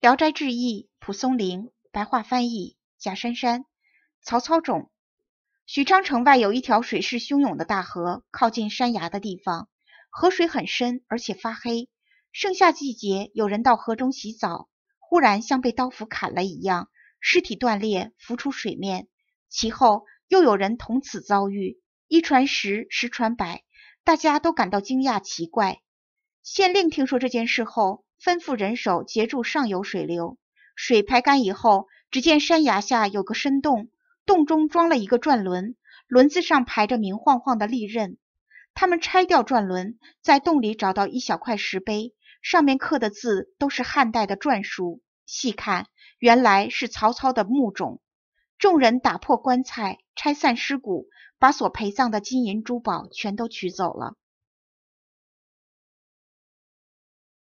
《聊斋志异》蒲松龄，白话翻译贾珊珊，曹操冢，许昌城外有一条水势汹涌的大河，靠近山崖的地方，河水很深，而且发黑。盛夏季节，有人到河中洗澡，忽然像被刀斧砍了一样，尸体断裂，浮出水面。其后又有人同此遭遇，一传十，十传百，大家都感到惊讶奇怪。县令听说这件事后。吩咐人手截住上游水流，水排干以后，只见山崖下有个深洞，洞中装了一个转轮，轮子上排着明晃晃的利刃。他们拆掉转轮，在洞里找到一小块石碑，上面刻的字都是汉代的篆书。细看，原来是曹操的墓冢。众人打破棺材，拆散尸骨，把所陪葬的金银珠宝全都取走了。